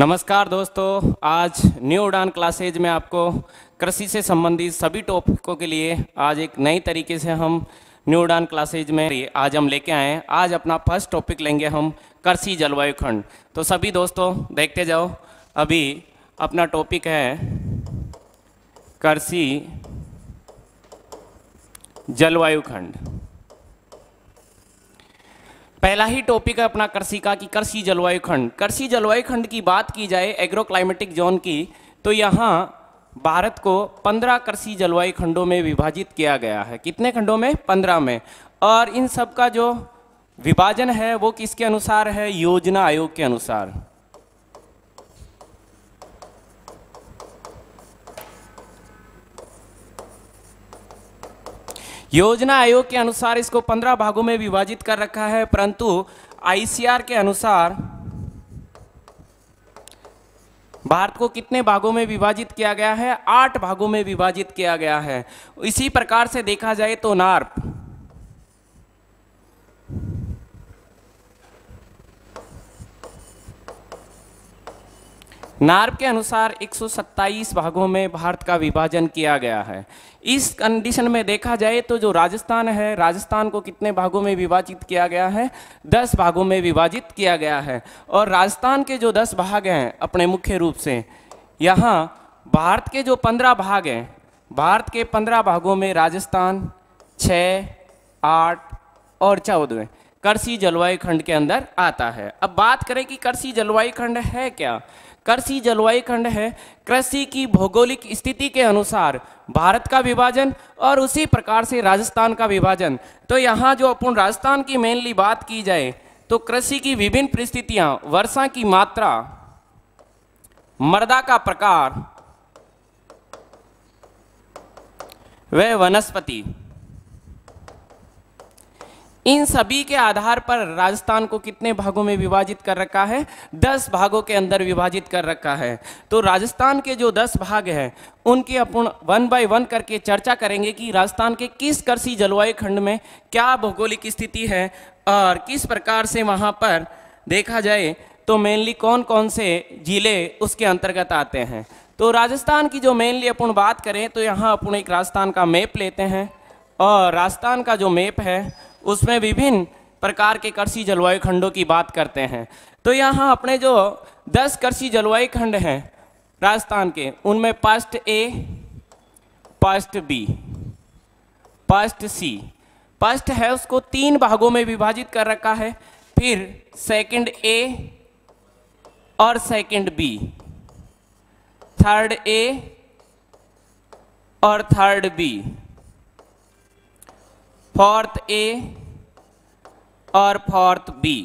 नमस्कार दोस्तों आज न्यू उड़ान क्लासेज में आपको कृषि से संबंधित सभी टॉपिकों के लिए आज एक नई तरीके से हम न्यू उड़ान क्लासेज में आज हम लेके आए हैं आज अपना फर्स्ट टॉपिक लेंगे हम कृषि जलवायु खंड तो सभी दोस्तों देखते जाओ अभी अपना टॉपिक है कृषि जलवायु खंड पहला ही टॉपिक है अपना कृषि का कि कृषि जलवायु खंड कृषि जलवायु खंड की बात की जाए एग्रो क्लाइमेटिक जोन की तो यहाँ भारत को 15 कृषि जलवायु खंडों में विभाजित किया गया है कितने खंडों में 15 में और इन सब का जो विभाजन है वो किसके अनुसार है योजना आयोग के अनुसार योजना आयोग के अनुसार इसको पंद्रह भागों में विभाजित कर रखा है परंतु आईसीआर के अनुसार भारत को कितने भागों में विभाजित किया गया है आठ भागों में विभाजित किया गया है इसी प्रकार से देखा जाए तो नार्प नार्व के अनुसार 127 भागों में भारत का विभाजन किया गया है इस कंडीशन में देखा जाए तो जो राजस्थान है राजस्थान को कितने भागों में विभाजित किया गया है 10 भागों में विभाजित किया गया है और राजस्थान के जो 10 भाग हैं अपने मुख्य रूप से यहाँ भारत के जो 15 भाग हैं भारत के 15 भागों में राजस्थान छ आठ और चौदह कृषि जलवायु खंड के अंदर आता है अब बात करें कि कृषि जलवायु खंड है क्या कृषि जलवायु खंड है कृषि की भौगोलिक स्थिति के अनुसार भारत का विभाजन और उसी प्रकार से राजस्थान का विभाजन तो यहाँ जो अपन राजस्थान की मेनली बात की जाए तो कृषि की विभिन्न परिस्थितियां वर्षा की मात्रा मर्दा का प्रकार वह वनस्पति इन सभी के आधार पर राजस्थान को कितने भागों में विभाजित कर रखा है दस भागों के अंदर विभाजित कर रखा है तो राजस्थान के जो दस भाग हैं उनके अपन वन बाय वन करके चर्चा करेंगे कि राजस्थान के किस कृषि जलवायु खंड में क्या भौगोलिक स्थिति है और किस प्रकार से वहाँ पर देखा जाए तो मेनली कौन कौन से जिले उसके अंतर्गत आते हैं तो राजस्थान की जो मेनली अपन बात करें तो यहाँ अपन एक राजस्थान का मैप लेते हैं और राजस्थान का जो मैप है उसमें विभिन्न प्रकार के कृषि जलवायु खंडों की बात करते हैं तो यहाँ अपने जो दस कृषि जलवायु खंड हैं राजस्थान के उनमें part A part B part C part है उसको तीन भागों में विभाजित कर रखा है फिर सेकंड ए और सेकंड बी थर्ड ए और थर्ड बी फोर्थ ए और फोर्थ बी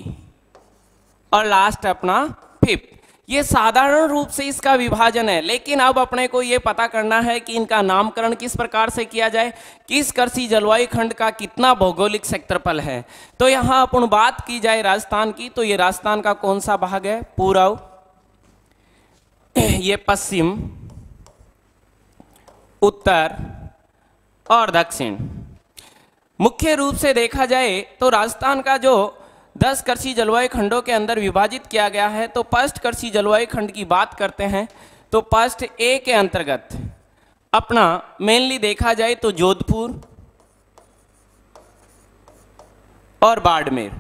और लास्ट अपना फिफ्थ ये साधारण रूप से इसका विभाजन है लेकिन अब अपने को ये पता करना है कि इनका नामकरण किस प्रकार से किया जाए किस कृषि जलवायु खंड का कितना भौगोलिक क्षेत्रफल है तो यहाँ अपन बात की जाए राजस्थान की तो ये राजस्थान का कौन सा भाग है पूर्व ये पश्चिम उत्तर और दक्षिण मुख्य रूप से देखा जाए तो राजस्थान का जो दस कृषि जलवायु खंडों के अंदर विभाजित किया गया है तो पस्ट कृषि जलवायु खंड की बात करते हैं तो पस्ट ए के अंतर्गत अपना मेनली देखा जाए तो जोधपुर और बाड़मेर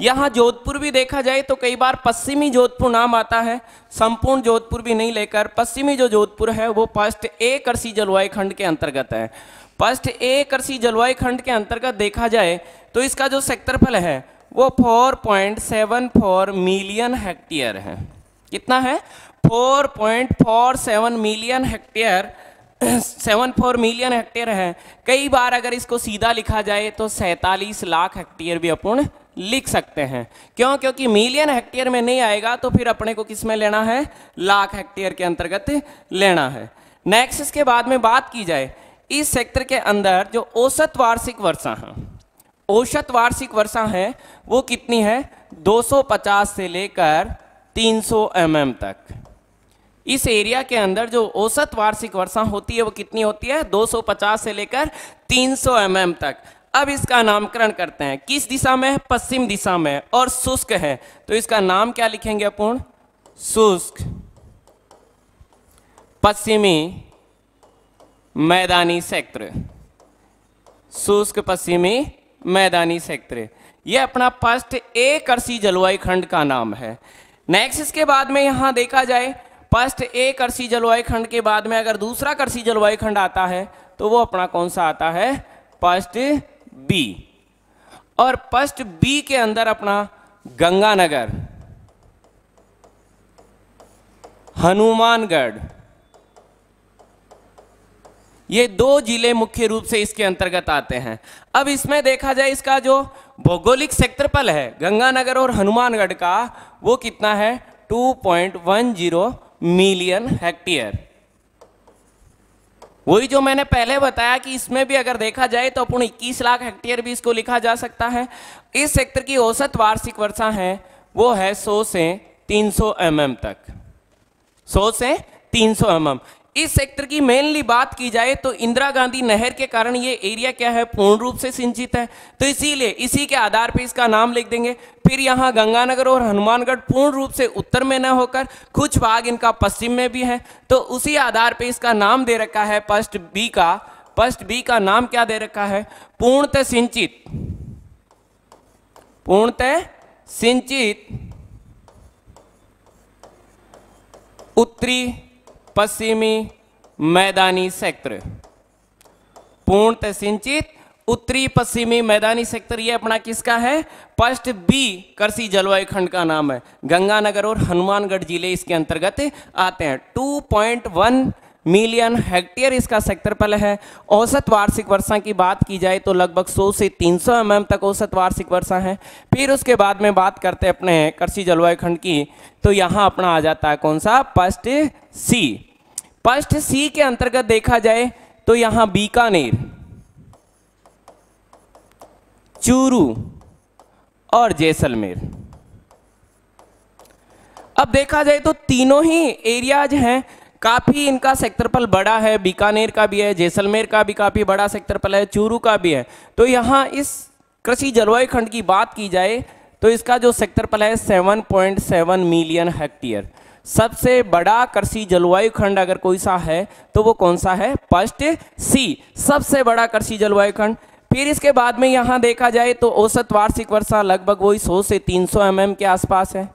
यहां जोधपुर भी देखा जाए तो कई बार पश्चिमी जोधपुर नाम आता है संपूर्ण जोधपुर भी नहीं लेकर पश्चिमी जो जोधपुर है वो पस्ट ए कृषि जलवायु खंड के अंतर्गत है फर्स्ट ए कृषि जलवायु खंड के अंतर्गत देखा जाए तो इसका जो सेक्टरफल है वो 4.74 मिलियन हेक्टेयर है कितना है 4.47 million hectare seven four million hectare है कई बार अगर इसको सीधा लिखा जाए तो सैतालीस लाख हेक्टेयर भी अपूर्ण लिख सकते हैं क्यों क्योंकि मिलियन हेक्टेयर में नहीं आएगा तो फिर अपने को किस में लेना है लाख हेक्टेयर के अंतर्गत लेना है नेक्स्ट इसके बाद में बात की जाए इस सेक्टर के अंदर जो औसत वार्षिक वर्षा है औसत वार्षिक वर्षा है वो कितनी है 250 से लेकर 300 सौ mm तक इस एरिया के अंदर जो औसत वार्षिक वर्षा होती है वो कितनी होती है 250 से लेकर 300 सौ mm तक अब इसका नामकरण करते हैं किस दिशा में पश्चिम दिशा में और शुष्क है तो इसका नाम क्या लिखेंगे अपूर्ण शुष्क पश्चिमी मैदानी क्षेत्र शुष्क पश्चिमी मैदानी क्षेत्र यह अपना फर्स्ट ए कृषि जलवायु खंड का नाम है नेक्स्ट इसके बाद में यहां देखा जाए फर्स्ट ए कृषि जलवायु खंड के बाद में अगर दूसरा कृषि जलवायु खंड आता है तो वो अपना कौन सा आता है फर्स्ट बी और फर्स्ट बी के अंदर अपना गंगानगर हनुमानगढ़ ये दो जिले मुख्य रूप से इसके अंतर्गत आते हैं अब इसमें देखा जाए इसका जो भौगोलिक क्षेत्रफल है गंगानगर और हनुमानगढ़ का वो कितना है 2.10 मिलियन हेक्टेयर वही जो मैंने पहले बताया कि इसमें भी अगर देखा जाए तो अपन 21 लाख हेक्टेयर भी इसको लिखा जा सकता है इस सेक्टर की औसत वार्षिक वर्षा है वो है 100 से 300 सौ mm तक 100 से 300 सौ mm इस सेक्टर की मेनली बात की जाए तो इंदिरा गांधी नहर के कारण ये एरिया क्या है पूर्ण रूप से सिंचित है तो इसीलिए इसी के आधार पर इसका नाम लिख देंगे फिर यहाँ गंगानगर और हनुमानगढ़ पूर्ण रूप से उत्तर में न होकर कुछ भाग इनका पश्चिम में भी है तो उसी आधार पर इसका नाम दे रखा है पस्ट बी का पस्ट बी का नाम क्या दे रखा है पूर्णतः सिंचित पूर्णतः सिंचित उत्तरी पश्चिमी मैदानी सेक्टर पूर्णतः सिंचित उत्तरी पश्चिमी मैदानी सेक्टर ये अपना किसका है पश्च बी कृषि जलवायु खंड का नाम है गंगानगर और हनुमानगढ़ जिले इसके अंतर्गत आते हैं 2.1 मिलियन हेक्टेयर इसका पल है औसत वार्षिक वर्षा की बात की जाए तो लगभग 100 से 300 सौ mm तक औसत वार्षिक वर्षा है फिर उसके बाद में बात करते हैं अपने कृषि जलवायु खंड की तो यहाँ अपना आ जाता है कौन सा पस्ट सी पस्ट सी के अंतर्गत देखा जाए तो यहाँ बीकानेर चूरू और जैसलमेर अब देखा जाए तो तीनों ही एरियाज हैं काफ़ी इनका सेक्टरपल बड़ा है बीकानेर का भी है जैसलमेर का भी काफ़ी बड़ा सेक्टरपल है चूरू का भी है तो यहाँ इस कृषि जलवायु खंड की बात की जाए तो इसका जो सेक्टरपल है 7.7 मिलियन हेक्टेयर सबसे बड़ा कृषि जलवायु खंड अगर कोई सा है तो वो कौन सा है फर्स्ट सी सबसे बड़ा कृषि जलवायु खंड फिर इसके बाद में यहाँ देखा जाए तो औसत वार्षिक वर्षा लगभग वही 100 से 300 सौ mm के आसपास है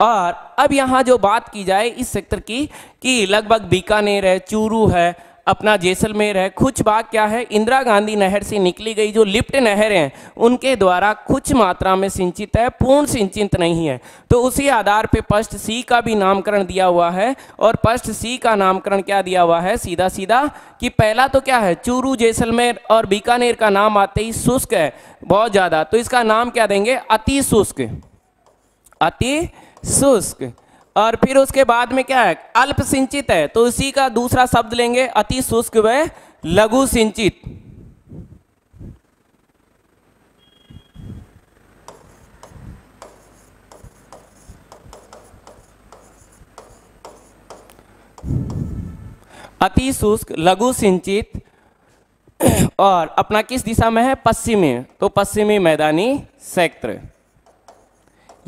और अब यहाँ जो बात की जाए इस सेक्टर की कि लगभग बीकानेर है चूरू है अपना जैसलमेर है कुछ बात क्या है इंदिरा गांधी नहर से निकली गई जो लिफ्ट नहर हैं उनके द्वारा कुछ मात्रा में सिंचित है पूर्ण सिंचित नहीं है तो उसी आधार पे पष्ट सी का भी नामकरण दिया हुआ है और पष्ट सी का नामकरण क्या दिया हुआ है सीधा सीधा कि पहला तो क्या है चूरू जैसलमेर और बीकानेर का नाम आते ही शुष्क है बहुत ज़्यादा तो इसका नाम क्या देंगे अति शुष्क अति शुष्क और फिर उसके बाद में क्या है अल्प सिंचित है तो उसी का दूसरा शब्द लेंगे अति शुष्क व लघु सिंचित अति शुष्क लघु सिंचित और अपना किस दिशा में है पश्चिमी तो पश्चिमी मैदानी क्षेत्र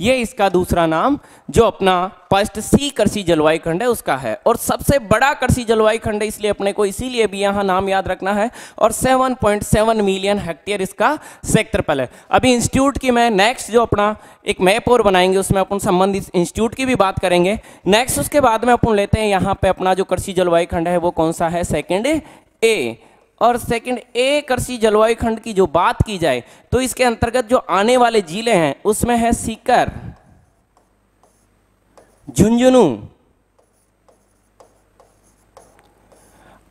ये इसका दूसरा नाम जो अपना फर्स्ट सी कृषि जलवायु खंड है उसका है और सबसे बड़ा कृषि जलवायु खंड इसलिए अपने को इसीलिए भी यहाँ नाम याद रखना है और 7.7 मिलियन हेक्टेयर इसका क्षेत्रफल है अभी इंस्टीट्यूट की मैं नेक्स्ट जो अपना एक मैप और बनाएंगे उसमें अपन संबंधित इंस्टीट्यूट की भी बात करेंगे नेक्स्ट उसके बाद में अपन लेते हैं यहाँ पर अपना जो कृषि जलवायु खंड है वो कौन सा है सेकेंड ए और सेकंड ए कृषि जलवायु खंड की जो बात की जाए तो इसके अंतर्गत जो आने वाले जिले हैं उसमें है सीकर झुंझुनू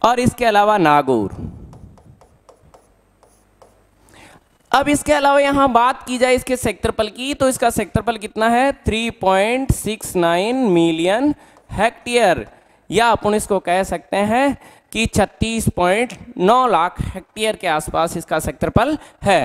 और इसके अलावा नागौर अब इसके अलावा यहां बात की जाए इसके सेक्टरपल की तो इसका सेक्टरपल कितना है 3.69 मिलियन हेक्टेयर या अपन इसको कह सकते हैं कि 36.9 लाख हेक्टेयर के आसपास इसका क्षेत्रफल है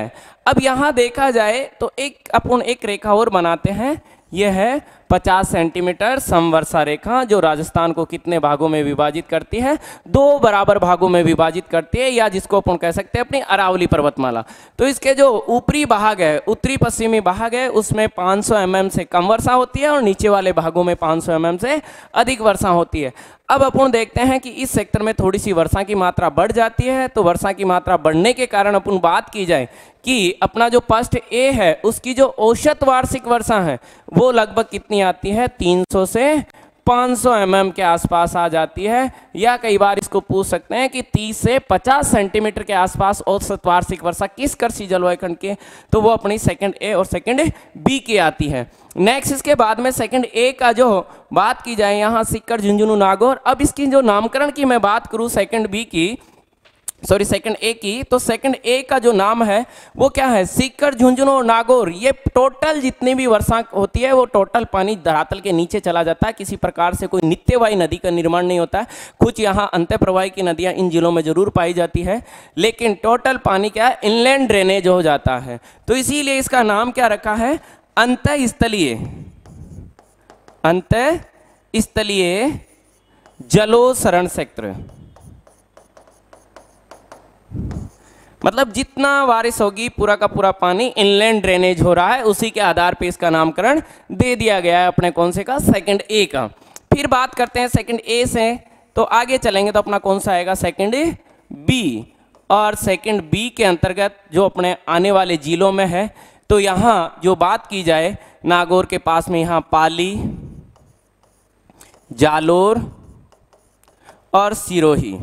अब यहाँ देखा जाए तो एक अपन एक रेखा और बनाते हैं यह है 50 सेंटीमीटर समवर्षा रेखा जो राजस्थान को कितने भागों में विभाजित करती है दो बराबर भागों में विभाजित करती है या जिसको अपन कह सकते हैं अपनी अरावली पर्वतमाला तो इसके जो ऊपरी भाग है उत्तरी पश्चिमी भाग है उसमें 500 सौ mm से कम वर्षा होती है और नीचे वाले भागों में 500 सौ mm से अधिक वर्षा होती है अब अपन देखते हैं कि इस सेक्टर में थोड़ी सी वर्षा की मात्रा बढ़ जाती है तो वर्षा की मात्रा बढ़ने के कारण अपन बात की जाए कि अपना जो पस्ट ए है उसकी जो औसत वार्षिक वर्षा है वो लगभग कितनी आती है 300 से 500 सौ mm के आसपास आ जाती है या कई बार इसको पूछ सकते हैं कि 30 से 50 सेंटीमीटर के आसपास औसत वार्षिक वर्षा किस कृषि जलवायु खंड की तो वो अपनी सेकंड ए और सेकंड बी की आती है नेक्स्ट इसके बाद में सेकंड ए का जो बात की जाए यहाँ सिक्कर झुंझुनू नागौर अब इसकी जो नामकरण की मैं बात करूँ सेकंड बी की सॉरी सेकंड ए की तो सेकंड ए का जो नाम है वो क्या है सीकर झुंझुनू और नागौर ये टोटल जितनी भी वर्षा होती है वो टोटल पानी धरातल के नीचे चला जाता है किसी प्रकार से कोई नित्यवाही नदी का निर्माण नहीं होता है कुछ यहाँ प्रवाही की नदियाँ इन जिलों में जरूर पाई जाती है लेकिन टोटल पानी क्या है इनलैंड ड्रेनेज हो जाता है तो इसीलिए इसका नाम क्या रखा है अंत स्थलीय अंत स्थलीय जलोसरण सेक्टर मतलब जितना बारिश होगी पूरा का पूरा पानी इनलैंड ड्रेनेज हो रहा है उसी के आधार पे इसका नामकरण दे दिया गया है अपने कौन से का सेकंड ए का फिर बात करते हैं सेकंड ए से तो आगे चलेंगे तो अपना कौन सा आएगा सेकंड बी और सेकंड बी के अंतर्गत जो अपने आने वाले जिलों में है तो यहाँ जो बात की जाए नागौर के पास में यहाँ पाली जालोर और सिरोही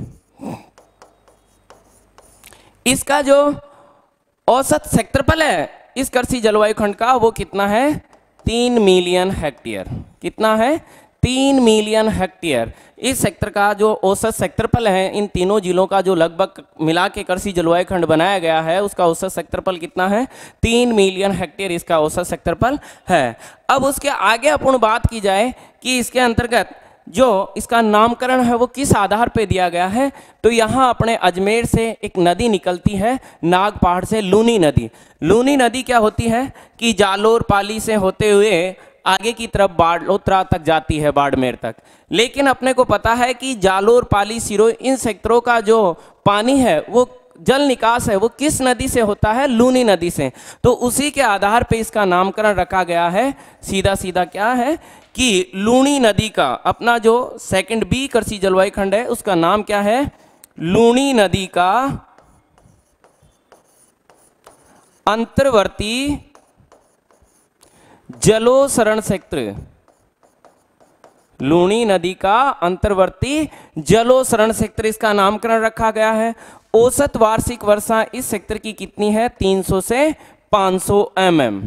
इसका जो औसत क्षेत्रफल है इस कृषि जलवायु खंड का वो कितना है तीन मिलियन हेक्टेयर कितना है तीन मिलियन हेक्टेयर इस सेक्टर का जो औसत सेक्टरफल है इन तीनों जिलों का जो लगभग मिला के कृषि जलवायु खंड बनाया गया है उसका औसत सेक्टरफल कितना है तीन मिलियन हेक्टेयर इसका औसत सेक्टरफल है अब उसके आगे अपूर्ण बात की जाए कि इसके अंतर्गत जो इसका नामकरण है वो किस आधार पे दिया गया है तो यहाँ अपने अजमेर से एक नदी निकलती है नाग पहाड़ से लूनी नदी लूनी नदी क्या होती है कि जालोर पाली से होते हुए आगे की तरफ बाड़ोत्रा तक जाती है बाड़मेर तक लेकिन अपने को पता है कि जालोर पाली सिरो इन सेक्टरों का जो पानी है वो जल निकास है वो किस नदी से होता है लूनी नदी से तो उसी के आधार पे इसका नामकरण रखा गया है सीधा सीधा क्या है कि लूणी नदी का अपना जो सेकंड बी कृषि जलवायु खंड है उसका नाम क्या है लूणी नदी का अंतर्वर्ती जलोसरण क्षेत्र लूणी नदी का अंतर्वर्ती जलोसरण क्षेत्र इसका नामकरण रखा गया है औसत वार्षिक वर्षा इस क्षेत्र की कितनी है 300 से 500 सौ mm.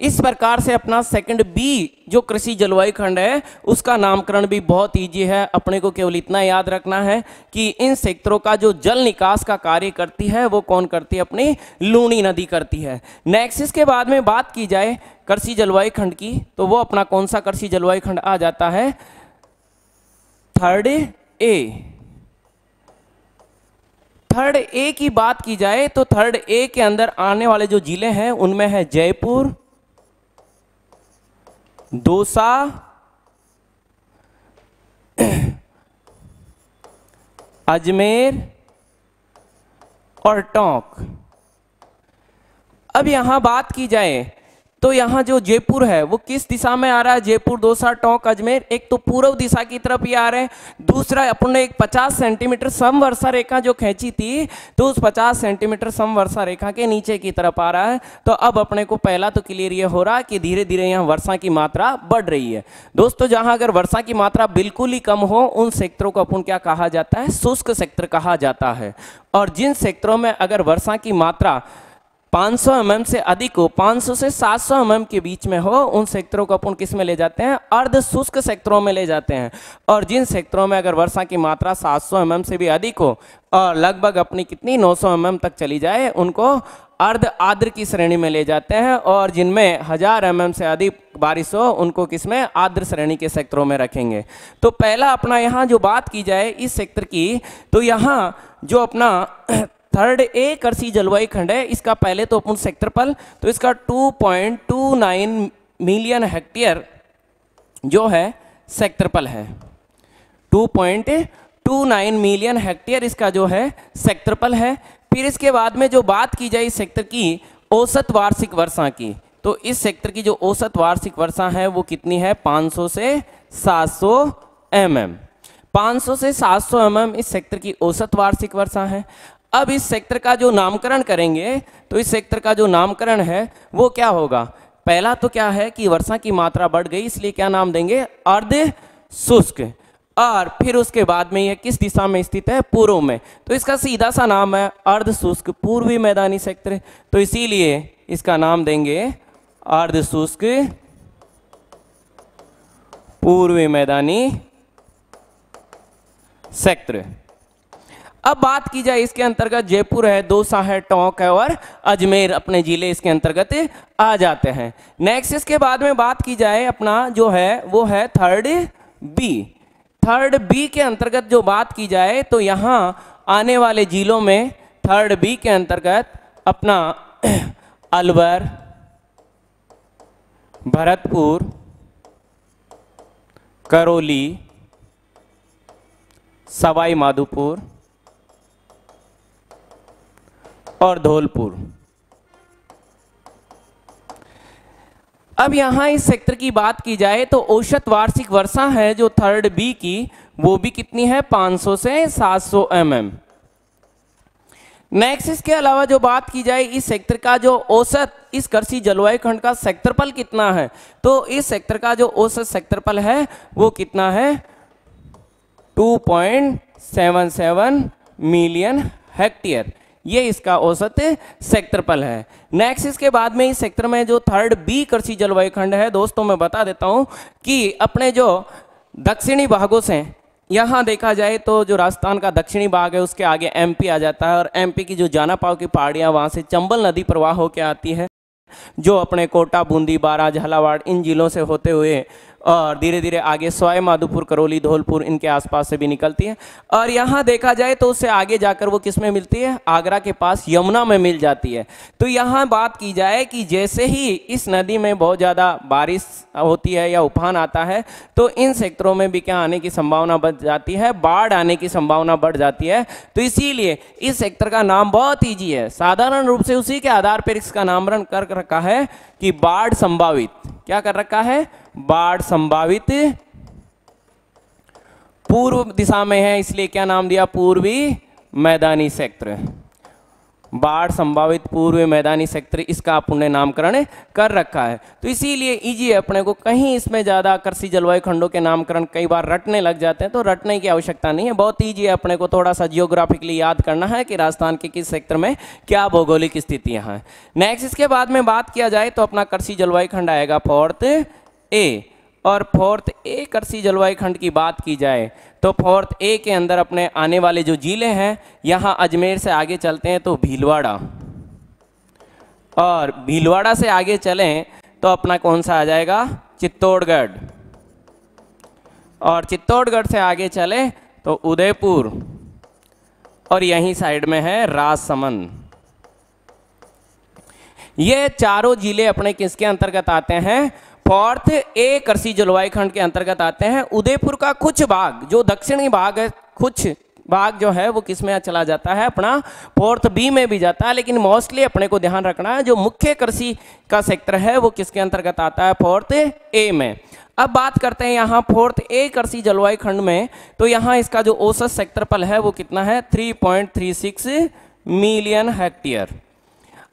इस प्रकार से अपना सेकंड बी जो कृषि जलवायु खंड है उसका नामकरण भी बहुत ईजी है अपने को केवल इतना याद रखना है कि इन क्षेत्रों का जो जल निकास का कार्य करती है वो कौन करती है अपनी लूणी नदी करती है नेक्स्ट इसके बाद में बात की जाए कृषि जलवायु खंड की तो वो अपना कौन सा कृषि जलवायु खंड आ जाता है थर्ड ए थर्ड ए की बात की जाए तो थर्ड ए के अंदर आने वाले जो जिले हैं उनमें है जयपुर दोसा अजमेर और टोंक अब यहां बात की जाए तो यहाँ जो जयपुर है वो किस दिशा में आ रहा है जयपुर दोसा टोंक अजमेर एक तो पूर्व दिशा की तरफ ही आ रहे हैं दूसरा अपने एक 50 सेंटीमीटर वर्षा रेखा जो खींची थी तो उस 50 सेंटीमीटर सम वर्षा रेखा के नीचे की तरफ आ रहा है तो अब अपने को पहला तो क्लियर ये हो रहा है कि धीरे धीरे यहाँ वर्षा की मात्रा बढ़ रही है दोस्तों जहाँ अगर वर्षा की मात्रा बिल्कुल ही कम हो उन सेक्टरों को अपन क्या कहा जाता है शुष्क सेक्टर कहा जाता है और जिन सेक्टरों में अगर वर्षा की मात्रा 500 एम से अधिक हो 500 से 700 mm के बीच में हो उन सेक्टरों को अपन किस में ले जाते हैं अर्ध शुष्क सेक्टरों में ले जाते हैं और जिन सेक्टरों में अगर वर्षा की मात्रा 700 एम से भी अधिक हो और लगभग अपनी कितनी 900 एम तक चली जाए उनको अर्ध आर्द्र की श्रेणी में ले जाते हैं और जिनमें हजार एम से अधिक बारिश हो उनको किसमें आर्द्र श्रेणी के सेक्टरों में रखेंगे तो पहला अपना यहाँ जो बात की जाए इस सेक्टर की तो यहाँ जो अपना थर्ड ए करसी जलवायु खंड है इसका पहले तो अपन पल तो इसका 2.29 मिलियन हेक्टेयर जो है पल है 2.29 मिलियन हेक्टेयर इसका जो है पल है फिर इसके बाद में जो बात की जाए इस सेक्टर की औसत वार्षिक वर्षा की तो इस सेक्टर की जो औसत वार्षिक वर्षा है वो कितनी है 500 से 700 सौ mm. 500 से 700 सौ mm इस सेक्टर की औसत वार्षिक वर्षा है अब इस सेक्टर का जो नामकरण करेंगे तो इस सेक्टर का जो नामकरण है वो क्या होगा पहला तो क्या है कि वर्षा की मात्रा बढ़ गई इसलिए क्या नाम देंगे अर्ध शुष्क और फिर उसके बाद में यह किस दिशा में स्थित है पूर्व में तो इसका सीधा सा नाम है अर्ध शुष्क पूर्वी मैदानी सेक्टर तो इसीलिए इसका नाम देंगे अर्ध शुष्क पूर्वी मैदानी सेक्टर अब बात की जाए इसके अंतर्गत जयपुर है दोसा है टोंक है और अजमेर अपने जिले इसके अंतर्गत आ जाते हैं नेक्स्ट इसके बाद में बात की जाए अपना जो है वो है थर्ड बी थर्ड बी के अंतर्गत जो बात की जाए तो यहाँ आने वाले जिलों में थर्ड बी के अंतर्गत अपना अलवर भरतपुर करौली सवाई माधोपुर और धौलपुर अब यहां इस सेक्टर की बात की जाए तो औसत वार्षिक वर्षा है जो थर्ड बी की वो भी कितनी है 500 से 700 सौ mm. नेक्स्ट इसके अलावा जो बात की जाए इस सेक्टर का जो औसत इस कृषि जलवायु खंड का सेक्टरपल कितना है तो इस सेक्टर का जो औसत सेक्टरपल है वो कितना है 2.77 मिलियन हेक्टेयर ये इसका औसत पल है नेक्स्ट इसके बाद में इस सेक्टर में जो थर्ड बी कृषि जलवायु खंड है दोस्तों मैं बता देता हूँ कि अपने जो दक्षिणी भागों से यहाँ देखा जाए तो जो राजस्थान का दक्षिणी भाग है उसके आगे एमपी आ जाता है और एमपी की जो जानापाव की पहाड़ियाँ वहाँ से चंबल नदी प्रवाह होकर आती है जो अपने कोटा बूंदी बारा झालावाड़ इन जिलों से होते हुए और धीरे धीरे आगे स्वाय माधोपुर करौली धौलपुर इनके आसपास से भी निकलती है और यहाँ देखा जाए तो उससे आगे जाकर वो किस में मिलती है आगरा के पास यमुना में मिल जाती है तो यहाँ बात की जाए कि जैसे ही इस नदी में बहुत ज़्यादा बारिश होती है या उफान आता है तो इन सेक्टरों में भी क्या आने की संभावना बढ़ जाती है बाढ़ आने की संभावना बढ़ जाती है तो इसीलिए इस सेक्टर का नाम बहुत ईजी है साधारण रूप से उसी के आधार पर इसका नामकरण कर रखा है कि बाढ़ संभावित क्या कर रखा है बाढ़ संभावित पूर्व दिशा में है इसलिए क्या नाम दिया पूर्वी मैदानी क्षेत्र बाढ़ संभावित पूर्व मैदानी सेक्टर इसका पुण्य नामकरण कर रखा है तो इसीलिए इजी e अपने को कहीं इसमें ज़्यादा आकर्षी जलवायु खंडों के नामकरण कई बार रटने लग जाते हैं तो रटने की आवश्यकता नहीं है बहुत ईजी e है अपने को थोड़ा सा जियोग्राफिकली याद करना है कि राजस्थान के किस सेक्टर में क्या भौगोलिक स्थितियाँ हैं नेक्स्ट इसके बाद में बात किया जाए तो अपना कृषि जलवायु खंड आएगा फोर्थ ए और फोर्थ ए कृषि जलवायु खंड की बात की जाए तो फोर्थ ए के अंदर अपने आने वाले जो ज़िले हैं यहाँ अजमेर से आगे चलते हैं तो भीलवाड़ा और भीलवाड़ा से आगे चलें तो अपना कौन सा आ जाएगा चित्तौड़गढ़ और चित्तौड़गढ़ से आगे चले तो उदयपुर और यहीं साइड में है राजसमंद ये चारों जिले अपने किसके अंतर्गत आते हैं पौर्थ ए कृषि जलवायु खंड के अंतर्गत आते हैं उदयपुर का कुछ भाग जो दक्षिणी भाग है कुछ भाग जो है वो किसमें चला जाता है अपना फोर्थ बी में भी जाता है लेकिन मोस्टली अपने को ध्यान रखना है जो मुख्य कृषि का सेक्टर है वो किसके अंतर्गत आता है फोर्थ ए में अब बात करते हैं यहाँ फोर्थ ए कृषि जलवायु खंड में तो यहाँ इसका जो औसत पल है वो कितना है थ्री मिलियन हेक्टेयर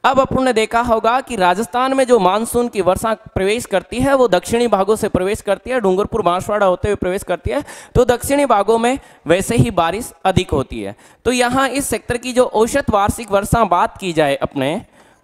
अब ने देखा होगा कि राजस्थान में जो मानसून की वर्षा प्रवेश करती है वो दक्षिणी भागों से प्रवेश करती है डूंगरपुर बांसवाड़ा होते हुए प्रवेश करती है तो दक्षिणी भागों में वैसे ही बारिश अधिक होती है तो यहाँ इस सेक्टर की जो औसत वार्षिक वर्षा बात की जाए अपने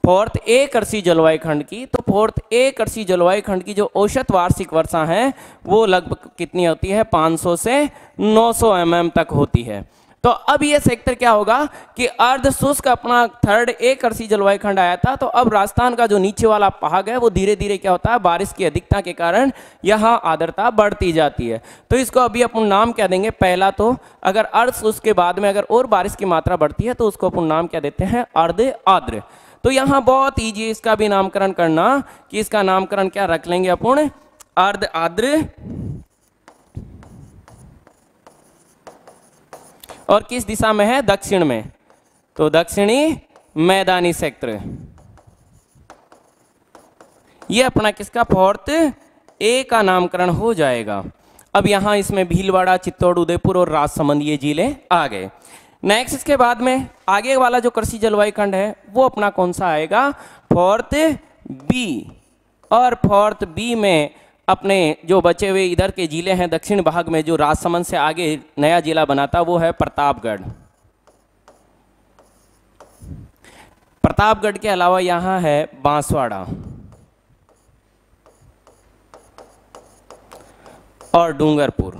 फोर्थ ए कृषि जलवायु खंड की तो फोर्थ ए कृषि जलवायु खंड की जो औसत वार्षिक वर्षा है वो लगभग कितनी होती है पाँच से नौ सौ mm तक होती है तो अब ये सेक्टर क्या होगा कि अर्ध शुष्क अपना थर्ड एक कृषि जलवायु खंड आया था तो अब राजस्थान का जो नीचे वाला पहाग है वो धीरे धीरे क्या होता है बारिश की अधिकता के कारण यहाँ आर्द्रता बढ़ती जाती है तो इसको अभी अपन नाम क्या देंगे पहला तो अगर अर्ध शुष्क के बाद में अगर और बारिश की मात्रा बढ़ती है तो उसको अपन नाम क्या देते हैं अर्ध आर्द्र तो यहाँ बहुत ईजी इसका भी नामकरण करना कि इसका नामकरण क्या रख लेंगे अपन अर्ध आर्द्र और किस दिशा में है दक्षिण में तो दक्षिणी मैदानी क्षेत्र ये अपना किसका फोर्थ ए का नामकरण हो जाएगा अब यहां इसमें भीलवाड़ा चित्तौड़ उदयपुर और राजसमंद ये जिले आ गए नेक्स्ट इसके बाद में आगे वाला जो कृषि जलवायु खंड है वो अपना कौन सा आएगा फोर्थ बी और फोर्थ बी में अपने जो बचे हुए इधर के ज़िले हैं दक्षिण भाग में जो राजसमंद से आगे नया ज़िला बनाता वो है प्रतापगढ़ प्रतापगढ़ के अलावा यहाँ है बांसवाड़ा और डूंगरपुर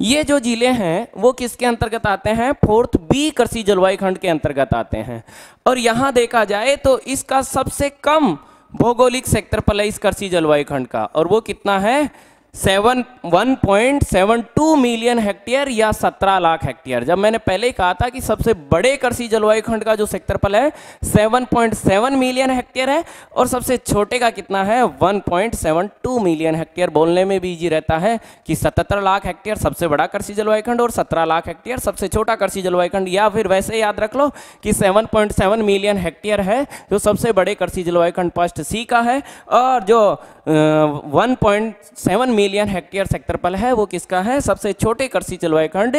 ये जो जिले हैं वो किसके अंतर्गत आते हैं फोर्थ बी कृषि जलवायु खंड के अंतर्गत आते हैं और यहां देखा जाए तो इसका सबसे कम भौगोलिक सेक्टर है इस कृषि जलवायु खंड का और वो कितना है seven one point seven two million hectare या सत्रह लाख हेक्टेयर जब मैंने पहले ही कहा था कि सबसे बड़े कृषि जलवायु खंड का जो पल है seven point seven million hectare है और सबसे छोटे का कितना है one point seven two million hectare बोलने में भी इजी रहता है कि सतर लाख हेक्टेयर सबसे बड़ा कृषि जलवायु खंड और सत्रह लाख हेक्टेयर सबसे छोटा कृषि जलवायु खंड या फिर वैसे याद रख लो कि seven point seven million hectare है जो सबसे बड़े कृषि जलवायु खंड पास्ट सी का है और जो one point seven million hectare सेक्टर सेक्टरफल है वो किसका है सबसे छोटे कृषि जलवायु खंड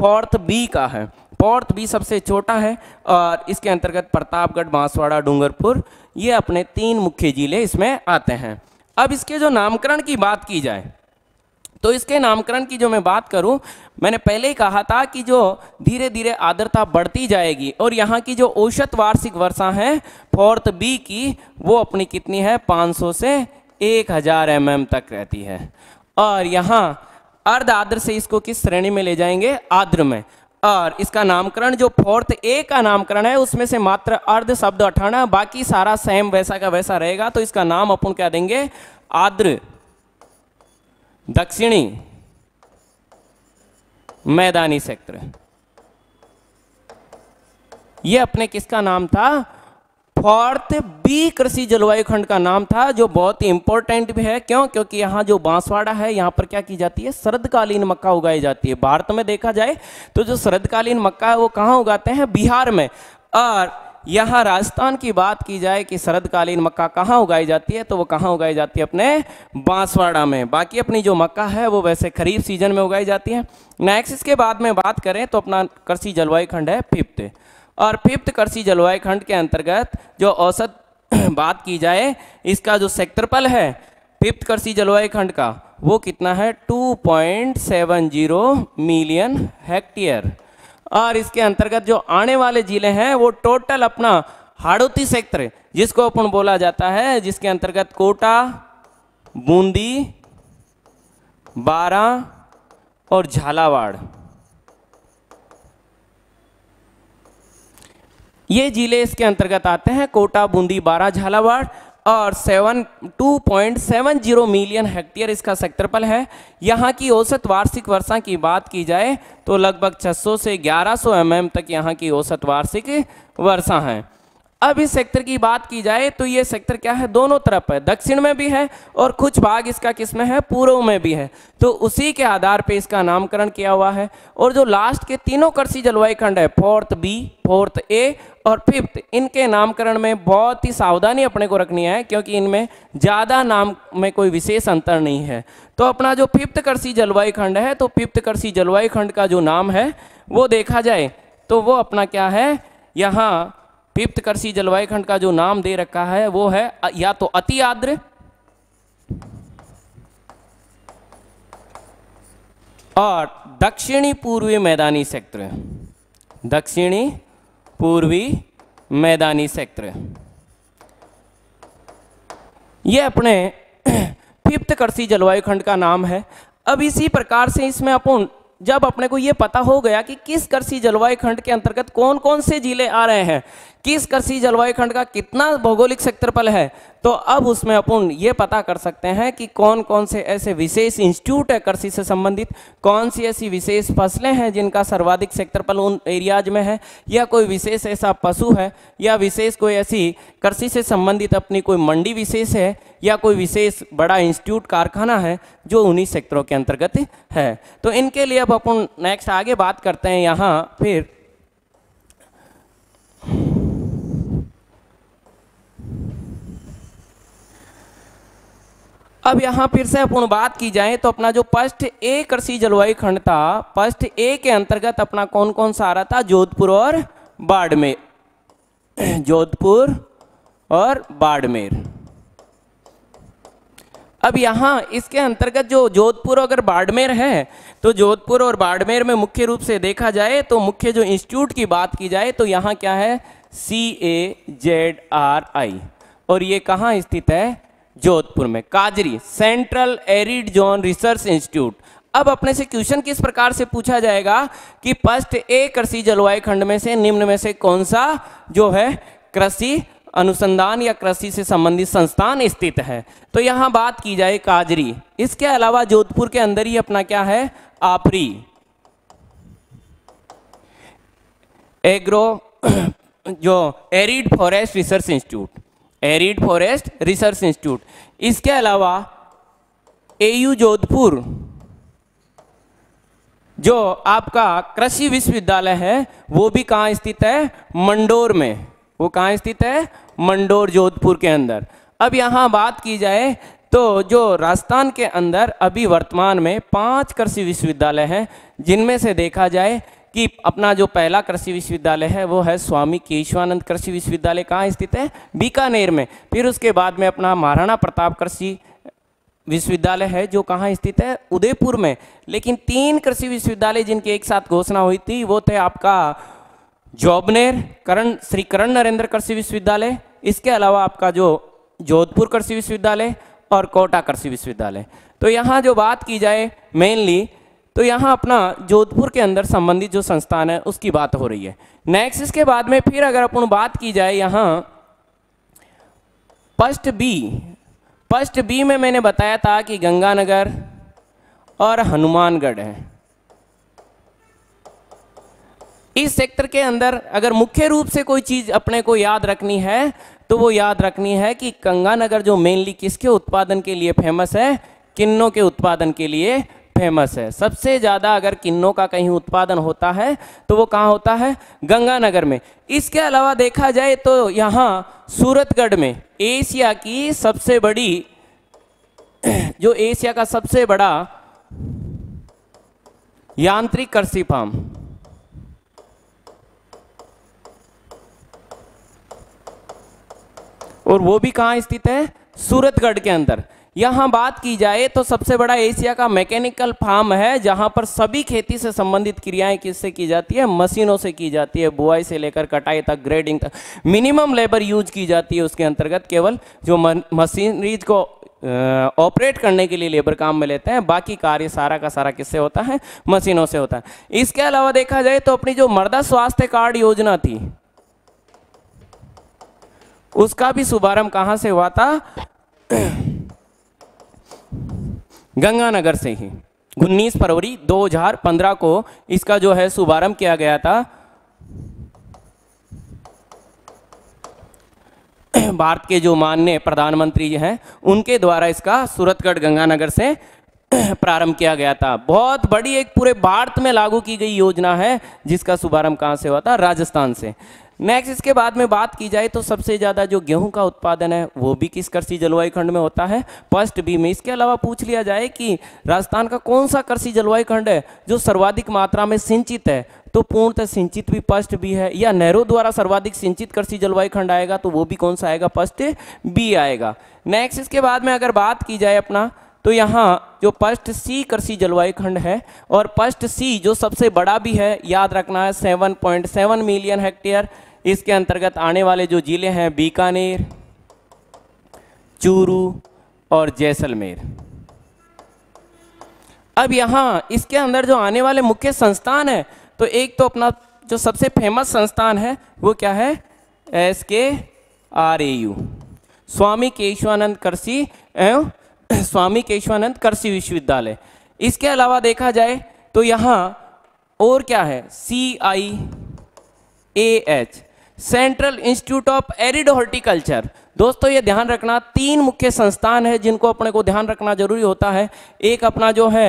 फोर्थ बी का है फोर्थ बी सबसे छोटा है और इसके अंतर्गत प्रतापगढ़ बांसवाड़ा डूंगरपुर ये अपने तीन मुख्य जिले इसमें आते हैं अब इसके जो नामकरण की बात की जाए तो इसके नामकरण की जो मैं बात करूं मैंने पहले ही कहा था कि जो धीरे धीरे आर्द्रता बढ़ती जाएगी और यहाँ की जो औसत वार्षिक वर्षा है फोर्थ बी की वो अपनी कितनी है 500 से एक हज़ार एम तक रहती है और यहाँ अर्ध आद्र से इसको किस श्रेणी में ले जाएंगे आद्र में और इसका नामकरण जो फोर्थ ए का नामकरण है उसमें से मात्र अर्ध शब्द अठाना बाकी सारा सेम वैसा का वैसा रहेगा तो इसका नाम अपन क्या देंगे आद्र दक्षिणी मैदानी सेक्टर यह अपने किसका नाम था फोर्थ बी कृषि जलवायु खंड का नाम था जो बहुत ही इंपॉर्टेंट भी है क्यों क्योंकि यहाँ जो बांसवाड़ा है यहाँ पर क्या की जाती है शरदकालीन मक्का उगाई जाती है भारत में देखा जाए तो जो शरदकालीन मक्का है वो कहाँ उगाते हैं बिहार में और यहाँ राजस्थान की बात की जाए कि शरदकालीन मक्का कहाँ उगाई जाती है तो वो कहाँ उगाई जाती है अपने बांसवाड़ा में बाकी अपनी जो मक्का है वो वैसे खरीफ सीजन में उगाई जाती है नेक्स्ट इसके बाद में बात करें तो अपना कृषि जलवायु खंड है फिफ्थ और फिफ्थ कृषि जलवायु खंड के अंतर्गत जो औसत बात की जाए इसका जो सेक्टरपल है फिफ्थ कृषि जलवायु खंड का वो कितना है 2.70 मिलियन हेक्टेयर और इसके अंतर्गत जो आने वाले जिले हैं वो टोटल अपना हाड़ोती सेक्टर जिसको अपन बोला जाता है जिसके अंतर्गत कोटा बूंदी बारा और झालावाड़ ये ज़िले इसके अंतर्गत आते हैं कोटा बूंदी बारा झालावाड़ और seven two point seven zero million hectare इसका सेक्टरपल है यहाँ की औसत वार्षिक वर्षा की बात की जाए तो लगभग छह से ग्यारह सौ mm तक यहाँ की औसत वार्षिक वर्षा है अब इस सेक्टर की बात की जाए तो ये सेक्टर क्या है दोनों तरफ है दक्षिण में भी है और कुछ भाग इसका किस में है पूर्व में भी है तो उसी के आधार पे इसका नामकरण किया हुआ है और जो लास्ट के तीनों कृषि जलवायु खंड है फोर्थ बी फोर्थ ए और फिफ्थ इनके नामकरण में बहुत ही सावधानी अपने को रखनी है क्योंकि इनमें ज़्यादा नाम में कोई विशेष अंतर नहीं है तो अपना जो फिफ्थ कृषि जलवायु खंड है तो फिफ्थ कृषि जलवायु खंड का जो नाम है वो देखा जाए तो वो अपना क्या है यहाँ फिफ्थ कृषि जलवायु खंड का जो नाम दे रखा है वो है या तो अति आद्र और दक्षिणी पूर्वी मैदानी क्षेत्र दक्षिणी पूर्वी मैदानी क्षेत्र ये अपने फिफ्थ कृषि जलवायु खंड का नाम है अब इसी प्रकार से इसमें अपन जब अपने को यह पता हो गया कि किस कृषि जलवायु खंड के अंतर्गत कौन कौन से जिले आ रहे हैं किस कृषि जलवायु खंड का कितना भौगोलिक क्षेत्रफल है तो अब उसमें अपन ये पता कर सकते हैं कि कौन कौन से ऐसे विशेष इंस्टीट्यूट है कृषि से संबंधित कौन सी ऐसी विशेष फसलें हैं जिनका सर्वाधिक क्षेत्रफल उन एरियाज में है या कोई विशेष ऐसा पशु है या विशेष कोई ऐसी कृषि से संबंधित अपनी कोई मंडी विशेष है या कोई विशेष बड़ा इंस्टीट्यूट कारखाना है जो उन्हीं सेक्टरों के अंतर्गत है तो इनके लिए अब अपन नेक्स्ट आगे बात करते हैं यहाँ फिर अब यहाँ फिर से अपन बात की जाए तो अपना जो पष्ट ए कृषि जलवायु खंड था पष्ट ए के अंतर्गत अपना कौन कौन सा आ रहा था जोधपुर और बाड़मेर जोधपुर और बाड़मेर अब यहाँ इसके अंतर्गत जो जोधपुर अगर बाड़मेर है तो जोधपुर और बाड़मेर में मुख्य रूप से देखा जाए तो मुख्य जो इंस्टीट्यूट की बात की जाए तो यहाँ क्या है सी ए जेड आर आई और ये कहाँ स्थित है जोधपुर में काजरी central arid zone research institute अब अपने से क्वेश्चन किस प्रकार से पूछा जाएगा कि फर्स्ट ए कृषि जलवायु खंड में से निम्न में से कौन सा जो है कृषि अनुसंधान या कृषि से संबंधित संस्थान स्थित है तो यहां बात की जाए काजरी इसके अलावा जोधपुर के अंदर ही अपना क्या है आपरी एग्रो जो arid forest research institute arid forest research institute इसके अलावा एयू जोधपुर जो आपका कृषि विश्वविद्यालय है वो भी कहाँ स्थित है मंडोर में वो कहाँ स्थित है मंडोर जोधपुर के अंदर अब यहाँ बात की जाए तो जो राजस्थान के अंदर अभी वर्तमान में पांच कृषि विश्वविद्यालय हैं जिनमें से देखा जाए कि अपना जो पहला कृषि विश्वविद्यालय है वो है स्वामी केशवानंद कृषि विश्वविद्यालय कहाँ स्थित है बीकानेर में फिर उसके बाद में अपना महाराणा प्रताप कृषि विश्वविद्यालय है जो कहाँ स्थित है उदयपुर में लेकिन तीन कृषि विश्वविद्यालय जिनकी एक साथ घोषणा हुई थी वो थे आपका जॉबनेर करण श्री करण नरेंद्र कृषि विश्वविद्यालय इसके अलावा आपका जो जोधपुर कृषि विश्वविद्यालय और कोटा कृषि विश्वविद्यालय तो यहाँ जो बात की जाए मेनली तो यहाँ अपना जोधपुर के अंदर संबंधित जो संस्थान है उसकी बात हो रही है नेक्स्ट इसके बाद में फिर अगर अपन बात की जाए यहाँ फर्स्ट बी फर्स्ट बी में मैंने बताया था कि गंगानगर और हनुमानगढ़ है इस सेक्टर के अंदर अगर मुख्य रूप से कोई चीज़ अपने को याद रखनी है तो वो याद रखनी है कि गंगानगर जो मेनली किसके उत्पादन के लिए फेमस है किन्नों के उत्पादन के लिए फेमस है सबसे ज़्यादा अगर किन्नों का कहीं उत्पादन होता है तो वो कहाँ होता है गंगानगर में इसके अलावा देखा जाए तो यहाँ सूरतगढ़ में एशिया की सबसे बड़ी जो एशिया का सबसे बड़ा यांत्रिक कृषि फार्म और वो भी कहाँ स्थित है सूरतगढ़ के अंदर यहाँ बात की जाए तो सबसे बड़ा एशिया का मैकेनिकल फार्म है जहाँ पर सभी खेती से संबंधित क्रियाएं किससे की जाती है मशीनों से की जाती है बुआई से लेकर कटाई तक ग्रेडिंग तक मिनिमम लेबर यूज की जाती है उसके अंतर्गत केवल जो मशीनरीज को ऑपरेट करने के लिए लेबर काम में लेते हैं बाकी कार्य सारा का सारा किससे होता है मशीनों से होता है इसके अलावा देखा जाए तो अपनी जो मर्दा स्वास्थ्य कार्ड योजना थी उसका भी शुभारंभ कहाँ से हुआ था गंगानगर से ही उन्नीस फरवरी 2015 को इसका जो है शुभारंभ किया गया था भारत के जो माननीय प्रधानमंत्री हैं उनके द्वारा इसका सूरतगढ़ गंगानगर से प्रारंभ किया गया था बहुत बड़ी एक पूरे भारत में लागू की गई योजना है जिसका शुभारंभ कहां से हुआ था राजस्थान से नेक्स्ट इसके बाद में बात की जाए तो सबसे ज़्यादा जो गेहूं का उत्पादन है वो भी किस कृषि जलवायु खंड में होता है फर्स्ट बी में इसके अलावा पूछ लिया जाए कि राजस्थान का कौन सा कृषि जलवायु खंड है जो सर्वाधिक मात्रा में सिंचित है तो पूर्णतः सिंचित भी फर्स्ट बी है या नेहरू द्वारा सर्वाधिक सिंचित कृषि जलवायु खंड आएगा तो वो भी कौन सा आएगा फर्स्ट बी आएगा नेक्स्ट इसके बाद में अगर बात की जाए अपना तो यहाँ जो पस्ट सी कृषि जलवायु खंड है और पस्ट सी जो सबसे बड़ा भी है याद रखना है 7.7 मिलियन हेक्टेयर इसके अंतर्गत आने वाले जो ज़िले हैं बीकानेर चूरू और जैसलमेर अब यहाँ इसके अंदर जो आने वाले मुख्य संस्थान है तो एक तो अपना जो सबसे फेमस संस्थान है वो क्या है S K R A U Swami Keshwanand कृषि एवं स्वामी केशवानंद कृषि विश्वविद्यालय इसके अलावा देखा जाए तो यहाँ और क्या है C I A H central institute of arid horticulture दोस्तों ये ध्यान रखना तीन मुख्य संस्थान है जिनको अपने को ध्यान रखना जरूरी होता है एक अपना जो है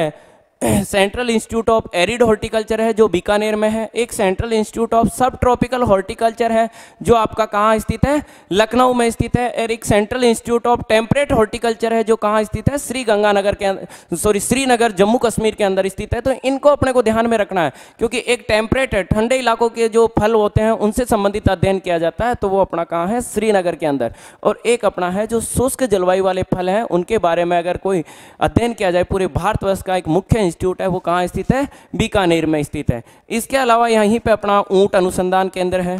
central institute of arid horticulture है जो बीकानेर में है एक central institute of subtropical horticulture है जो आपका कहाँ स्थित है लखनऊ में स्थित है और एक central institute of temperate horticulture है जो कहाँ स्थित है श्री गंगानगर के अं-, सॉरी श्रीनगर जम्मू कश्मीर के अंदर स्थित है तो इनको अपने को ध्यान में रखना है क्योंकि एक टेम्परेट ठंडे इलाकों के जो फल होते हैं उनसे संबंधित अध्ययन किया जाता है तो वो अपना कहाँ है श्रीनगर के अंदर और एक अपना है जो शुष्क जलवायु वाले फल हैं उनके बारे में अगर कोई अध्ययन किया जाए पूरे भारतवर्ष का एक मुख्य इंस्टीट्यूट है वो कहाँ स्थित है बीकानेर में स्थित है इसके अलावा यहीं पे अपना ऊंट अनुसंधान केंद्र है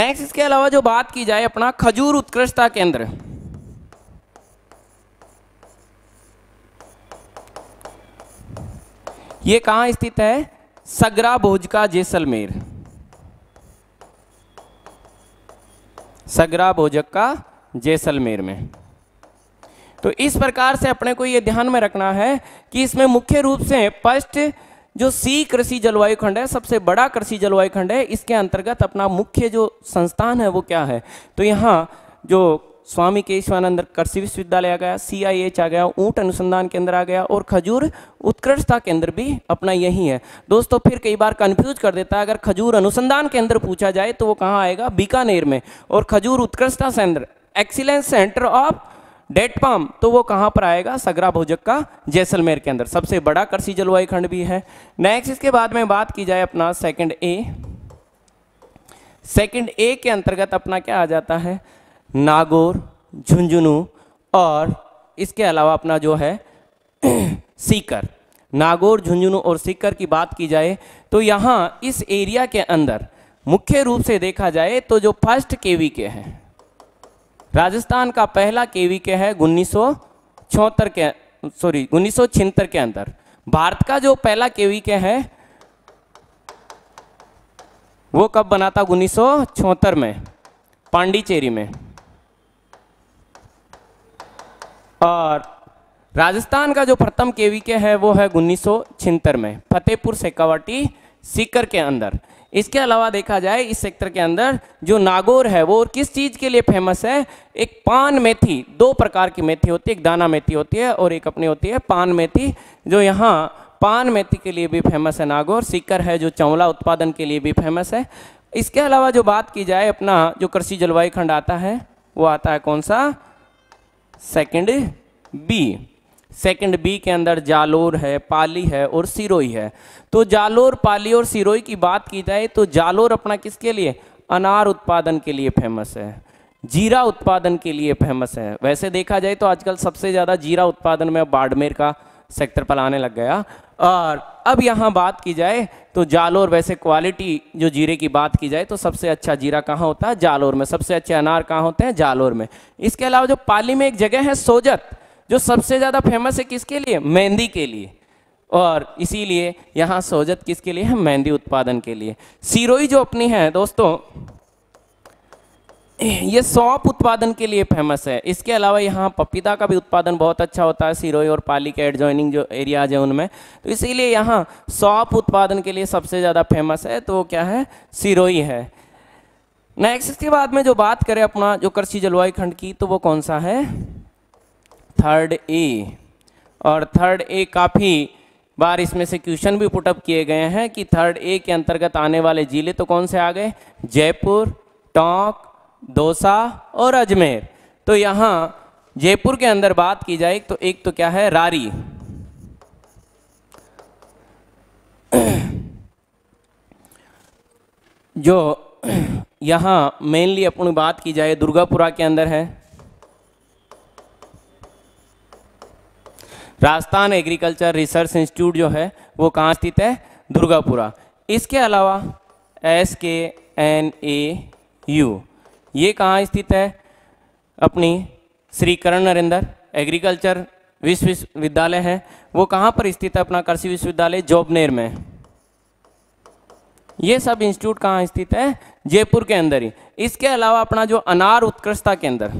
नेक्स्ट इसके अलावा जो बात की जाए अपना खजूर उत्कृष्टता केंद्र ये कहां स्थित है सगरा भोजका जैसलमेर सगरा भोजक का जैसलमेर में तो इस प्रकार से अपने को ये ध्यान में रखना है कि इसमें मुख्य रूप से फर्स्ट जो सी कृषि जलवायु खंड है सबसे बड़ा कृषि जलवायु खंड है इसके अंतर्गत अपना मुख्य जो संस्थान है वो क्या है तो यहाँ जो स्वामी केशवानंद कृषि विश्वविद्यालय आ गया सी आई एच आ गया ऊंट अनुसंधान केंद्र आ गया और खजूर उत्कृष्टता केंद्र भी अपना यही है दोस्तों फिर कई बार कंफ्यूज कर देता है अगर खजूर अनुसंधान केंद्र पूछा जाए तो वो कहाँ आएगा बीकानेर में और खजूर उत्कृष्टता केंद्र excellence centre of date palm तो वो कहां पर आएगा सगरा भोजक का जैसलमेर के अंदर सबसे बड़ा कृषि जलवायु खंड भी है नेक्स्ट इसके बाद में बात की जाए अपना सेकंड ए सेकंड ए के अंतर्गत अपना क्या आ जाता है नागौर झुंझुनू और इसके अलावा अपना जो है सीकर नागौर झुंझुनू और सीकर की बात की जाए तो यहां इस एरिया के अंदर मुख्य रूप से देखा जाए तो जो फर्स्ट केवी के हैं राजस्थान का पहला केवी के है उन्नीस के सॉरी उन्नीस के अंदर भारत का जो पहला केवी के है वो कब बना था उन्नीस में पांडिचेरी में और राजस्थान का जो प्रथम केवी के है वो है उन्नीस में फतेहपुर सेकावटी सीकर के अंदर इसके अलावा देखा जाए इस सेक्टर के अंदर जो नागौर है वो और किस चीज़ के लिए फेमस है एक पान मेथी दो प्रकार की मेथी होती है एक दाना मेथी होती है और एक अपनी होती है पान मेथी जो यहाँ पान मेथी के लिए भी फेमस है नागौर सीकर है जो चंवला उत्पादन के लिए भी फेमस है इसके अलावा जो बात की जाए अपना जो कृषि जलवायु खंड आता है वो आता है कौन सा सेकंड बी सेकंड बी के अंदर जालोर है पाली है और सिरोई है तो जालोर पाली और सिरोई की बात की जाए तो जालोर अपना किसके लिए अनार उत्पादन के लिए फेमस है जीरा उत्पादन के लिए फेमस है वैसे देखा जाए तो आजकल सबसे ज़्यादा जीरा उत्पादन में बाड़मेर का सेक्टर पर आने लग गया और अब यहाँ बात की जाए तो जालोर वैसे क्वालिटी जो जीरे की बात की जाए तो सबसे अच्छा जीरा कहाँ होता है जालोर में सबसे अच्छे अनार कहाँ होते हैं जालोर में इसके अलावा जो पाली में एक जगह है सोजत जो सबसे ज़्यादा फेमस है किसके लिए मेहंदी के लिए और इसीलिए यहाँ सोजत किसके लिए है मेहंदी उत्पादन के लिए सिरोई जो अपनी है दोस्तों ये सौंप उत्पादन के लिए फेमस है इसके अलावा यहाँ पपीता का भी उत्पादन बहुत अच्छा होता है सिरोई और पाली के एडजॉइनिंग जो एरियाज है उनमें तो इसीलिए यहाँ सौंप उत्पादन के लिए सबसे ज़्यादा फेमस है तो क्या है सिरोई है नेक्स्ट इसके बाद में जो बात करें अपना जो कृषि जलवायु खंड की तो वो कौन सा है थर्ड ए और थर्ड ए काफ़ी बार इसमें से क्वेश्चन भी पुटअप किए गए हैं कि थर्ड ए के अंतर्गत आने वाले ज़िले तो कौन से आ गए जयपुर टोंक दौसा और अजमेर तो यहाँ जयपुर के अंदर बात की जाए तो एक तो क्या है रारी जो यहाँ मेनली अपनी बात की जाए दुर्गापुरा के अंदर है राजस्थान एग्रीकल्चर रिसर्च इंस्टीट्यूट जो है वो कहाँ स्थित है दुर्गापुरा इसके अलावा एस के एन ए यू ये कहाँ स्थित है अपनी श्री करण नरेंद्र एग्रीकल्चर विश्वविद्यालय है वो कहाँ पर स्थित है अपना कृषि विश्वविद्यालय जोबनेर में ये सब इंस्टीट्यूट कहाँ स्थित है जयपुर के अंदर ही इसके अलावा अपना जो अनार उत्कृष्टता केंद्र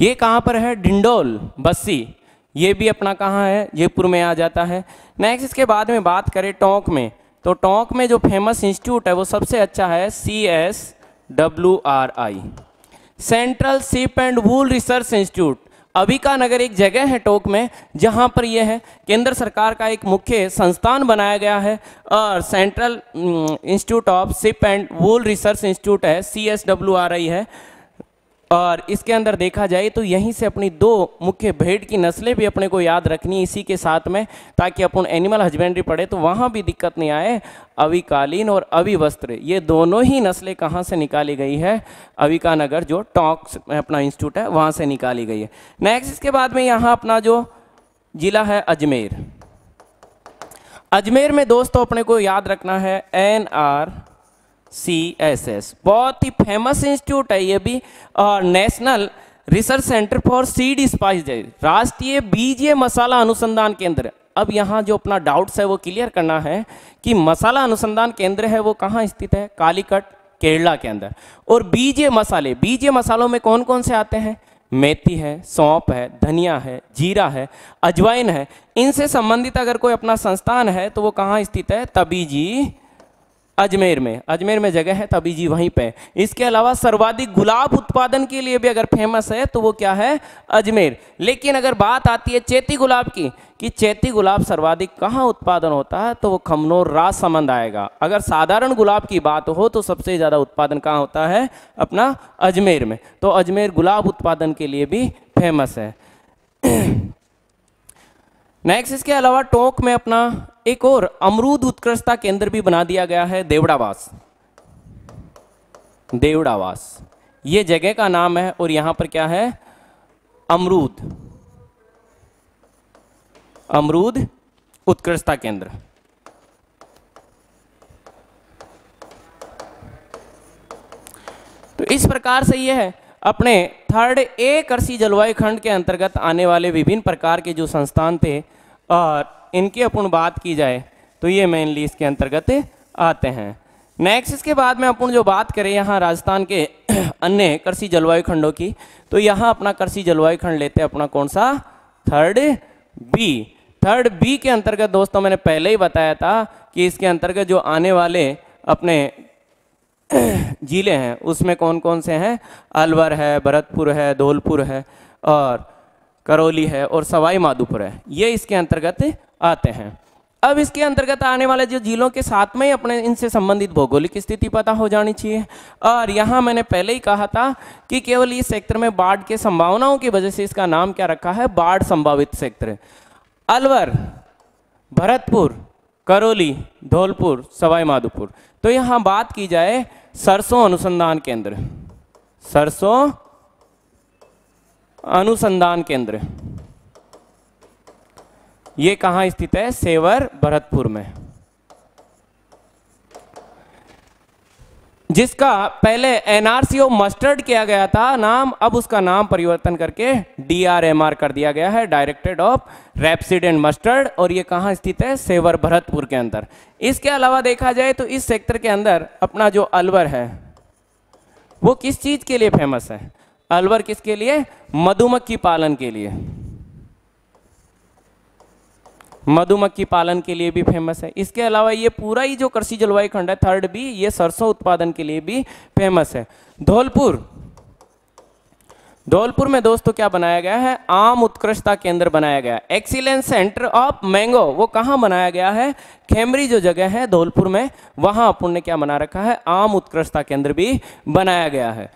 ये कहाँ पर है डिंडोल बस्सी ये भी अपना कहाँ है जयपुर में आ जाता है नेक्स्ट इसके बाद में बात करें टोंक में तो टोंक में जो फेमस इंस्टीट्यूट है वो सबसे अच्छा है C S W R I central sheep and wool research institute अभी का नगर एक जगह है टोंक में जहाँ पर यह है केंद्र सरकार का एक मुख्य संस्थान बनाया गया है और central institute of sheep and wool research institute है C S W R I है और इसके अंदर देखा जाए तो यहीं से अपनी दो मुख्य भेड़ की नस्लें भी अपने को याद रखनी इसी के साथ में ताकि अपन एनिमल हस्बेंड्री पढ़े तो वहाँ भी दिक्कत नहीं आए अविकालीन और अविवस्त्र ये दोनों ही नस्लें कहाँ से निकाली गई है अविका नगर जो टॉक्स अपना इंस्टीट्यूट है वहाँ से निकाली गई है नेक्स्ट इसके बाद में यहाँ अपना जो जिला है अजमेर अजमेर में दोस्तों अपने को याद रखना है N R C S S बहुत ही फेमस इंस्टीट्यूट है ये भी और national research centre for seed spice राष्ट्रीय बीज मसाला अनुसंधान केंद्र अब यहाँ जो अपना डाउट्स है वो क्लियर करना है कि मसाला अनुसंधान केंद्र है वो कहाँ स्थित है कालीकट केरला के अंदर और बीजे मसाले बीजे मसालों में कौन कौन से आते हैं मेथी है सौंप है धनिया है जीरा है अजवाइन है इनसे संबंधित अगर कोई अपना संस्थान है तो वो कहाँ स्थित है तबीजी अजमेर में अजमेर में जगह है तभी जी वहीं पे इसके अलावा सर्वाधिक गुलाब उत्पादन के लिए भी अगर फेमस है तो वो क्या है अजमेर लेकिन अगर बात आती है चेती गुलाब की कि चेती गुलाब सर्वाधिक कहाँ उत्पादन होता है तो वो खमनोर राज संबंध आएगा अगर साधारण गुलाब की बात हो तो सबसे ज़्यादा उत्पादन कहाँ होता है अपना अजमेर में तो अजमेर गुलाब उत्पादन के लिए भी फेमस है नेक्स्ट इसके अलावा टोंक में अपना एक और अमरूद उत्कृष्टता केंद्र भी बना दिया गया है देवड़ावास देवड़ावास ये जगह का नाम है और यहां पर क्या है अमरूद अमरूद उत्कृष्टता केंद्र तो इस प्रकार से यह है अपने थर्ड ए कृषि जलवायु खंड के अंतर्गत आने वाले विभिन्न प्रकार के जो संस्थान थे और इनकी अपन बात की जाए तो ये मेनली इसके अंतर्गत आते हैं नेक्स्ट इसके बाद में अपन जो बात करें यहाँ राजस्थान के अन्य कृषि जलवायु खंडों की तो यहाँ अपना कृषि जलवायु खंड लेते हैं अपना कौन सा थर्ड बी थर्ड बी के अंतर्गत दोस्तों मैंने पहले ही बताया था कि इसके अंतर्गत जो आने वाले अपने ज़िले हैं उसमें कौन कौन से हैं अलवर है भरतपुर है धौलपुर है और करौली है और सवाई माधोपुर है ये इसके अंतर्गत आते हैं अब इसके अंतर्गत आने वाले जो जिलों के साथ में ही अपने इनसे संबंधित भौगोलिक स्थिति पता हो जानी चाहिए और यहाँ मैंने पहले ही कहा था कि केवल इस सेक्टर में बाढ़ के संभावनाओं की वजह से इसका नाम क्या रखा है बाढ़ संभावित सेक्टर अलवर भरतपुर करौली धौलपुर सवाई माधोपुर तो यहां बात की जाए सरसों अनुसंधान केंद्र सरसों अनुसंधान केंद्र ये कहां स्थित है सेवर भरतपुर में जिसका पहले एनआरसीओ मस्टर्ड किया गया था नाम अब उसका नाम परिवर्तन करके डीआरएमआर कर दिया गया है directorate of rapeseed and mustard और ये कहाँ स्थित है सेवर भरतपुर के अंदर इसके अलावा देखा जाए तो इस सेक्टर के अंदर अपना जो अलवर है वो किस चीज़ के लिए फेमस है अलवर किसके लिए मधुमक्खी पालन के लिए मधुमक्खी पालन के लिए भी फेमस है इसके अलावा ये पूरा ही जो कृषि जलवायु खंड है थर्ड भी ये सरसों उत्पादन के लिए भी फेमस है धौलपुर धौलपुर में दोस्तों क्या बनाया गया है आम उत्कृष्टता केंद्र बनाया गया है एक्सीलेंस सेंटर ऑफ मैंगो वो कहाँ बनाया गया है खेमरी जो जगह है धौलपुर में वहां अपन ने क्या बना रखा है आम उत्कृष्टता केंद्र भी बनाया गया है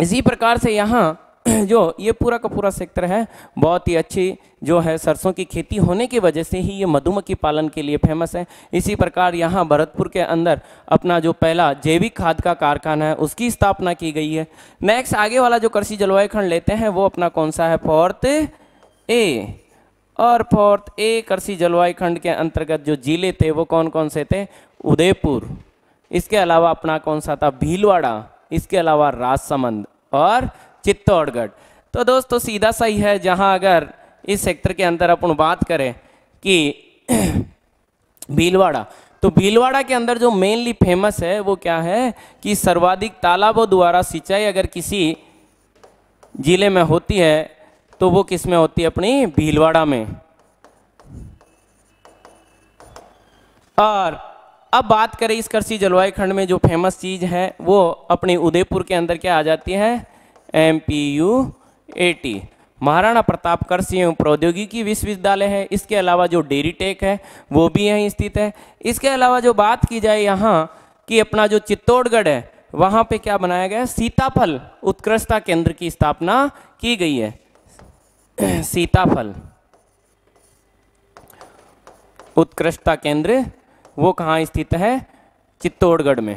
इसी प्रकार से यहाँ जो ये पूरा का पूरा सेक्टर है बहुत ही अच्छी जो है सरसों की खेती होने की वजह से ही ये मधुमक्खी पालन के लिए फेमस है इसी प्रकार यहाँ भरतपुर के अंदर अपना जो पहला जैविक खाद का कारखाना है उसकी स्थापना की गई है नेक्स्ट आगे वाला जो कृषि जलवायु खंड लेते हैं वो अपना कौन सा है फोर्थ ए और फोर्थ ए कृषि जलवायु खंड के अंतर्गत जो जिले थे वो कौन कौन से थे उदयपुर इसके अलावा अपना कौन सा था भीलवाड़ा इसके अलावा राजसमंद और चित्तौड़गढ़ तो दोस्तों सीधा सही है जहां अगर इस सेक्टर के अंदर अपन बात करें कि भीलवाड़ा तो भीलवाड़ा के अंदर जो मेनली फेमस है वो क्या है कि सर्वाधिक तालाबों द्वारा सिंचाई अगर किसी जिले में होती है तो वो किस में होती है अपनी भीलवाड़ा में और अब बात करें इस कृषि जलवायु खंड में जो फेमस चीज है वो अपनी उदयपुर के अंदर क्या आ जाती है M P U A T Maharana Pratap कृषि एवं प्रौद्योगिकी विश्वविद्यालय है इसके अलावा जो डेरी टेक है वो भी यहीं स्थित है इसके अलावा जो बात की जाए यहाँ कि अपना जो चित्तौड़गढ़ है वहाँ पे क्या बनाया गया सीताफल उत्कृष्टता केंद्र की स्थापना की गई है सीताफल उत्कृष्टता केंद्र वो कहाँ स्थित है चित्तौड़गढ़ में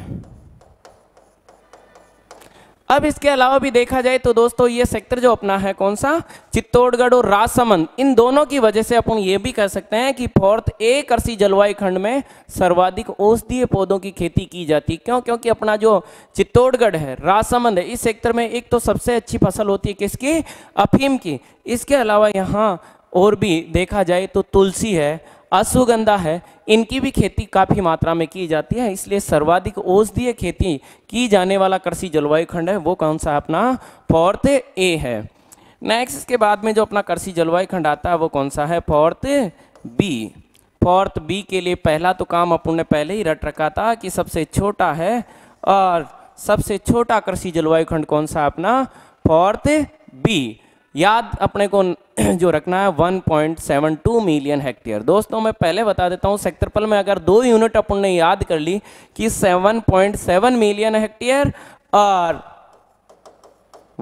अब इसके अलावा भी देखा जाए तो दोस्तों ये सेक्टर जो अपना है कौन सा चित्तौड़गढ़ और राजसमंद इन दोनों की वजह से अपन ये भी कह सकते हैं कि फोर्थ ए कृषि जलवायु खंड में सर्वाधिक औषधीय पौधों की खेती की जाती है क्यों क्योंकि अपना जो चित्तौड़गढ़ है राजसमंद है इस सेक्टर में एक तो सबसे अच्छी फसल होती है किसकी अफीम की इसके अलावा यहाँ और भी देखा जाए तो तुलसी है अश्वगंधा है इनकी भी खेती काफ़ी मात्रा में की जाती है इसलिए सर्वाधिक औषधीय खेती की जाने वाला कृषि जलवायु खंड है वो कौन सा अपना फोर्थ ए है नेक्स्ट इसके बाद में जो अपना कृषि जलवायु खंड आता है वो कौन सा है फोर्थ बी फोर्थ बी के लिए पहला तो काम अपन ने पहले ही रट रखा था कि सबसे छोटा है और सबसे छोटा कृषि जलवायु खंड कौन सा अपना फोर्थ बी याद अपने को जो रखना है 1.72 मिलियन हेक्टेयर दोस्तों मैं पहले बता देता हूँ सेक्टरपल में अगर दो यूनिट अपन ने याद कर ली कि 7.7 मिलियन हेक्टेयर और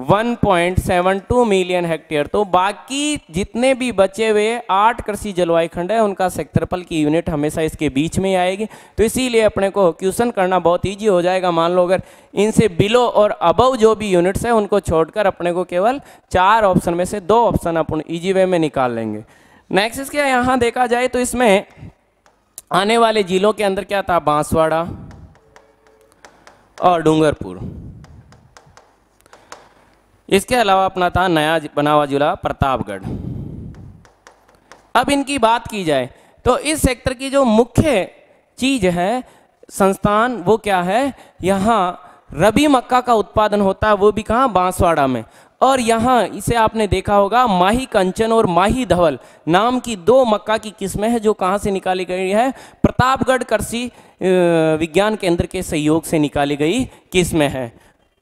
1.72 मिलियन हेक्टेयर तो बाकी जितने भी बचे हुए आठ कृषि जलवायु खंड है उनका सेक्टरपल की यूनिट हमेशा इसके बीच में ही आएगी तो इसीलिए अपने को क्यूशन करना बहुत ईजी हो जाएगा मान लो अगर इनसे बिलो और अबव जो भी यूनिट्स हैं उनको छोड़कर अपने को केवल चार ऑप्शन में से दो ऑप्शन अपन ईजी वे में निकाल लेंगे नेक्स्ट इसके यहाँ देखा जाए तो इसमें आने वाले जिलों के अंदर क्या था बांसवाड़ा और डूंगरपुर इसके अलावा अपना था नया बना हुआ जिला प्रतापगढ़ अब इनकी बात की जाए तो इस सेक्टर की जो मुख्य चीज है संस्थान वो क्या है यहाँ रबी मक्का का उत्पादन होता है वो भी कहाँ बांसवाड़ा में और यहाँ इसे आपने देखा होगा माही कंचन और माही धवल नाम की दो मक्का की किस्में हैं जो कहाँ से निकाली गई है प्रतापगढ़ कृषि विज्ञान केंद्र के सहयोग से निकाली गई किस्में हैं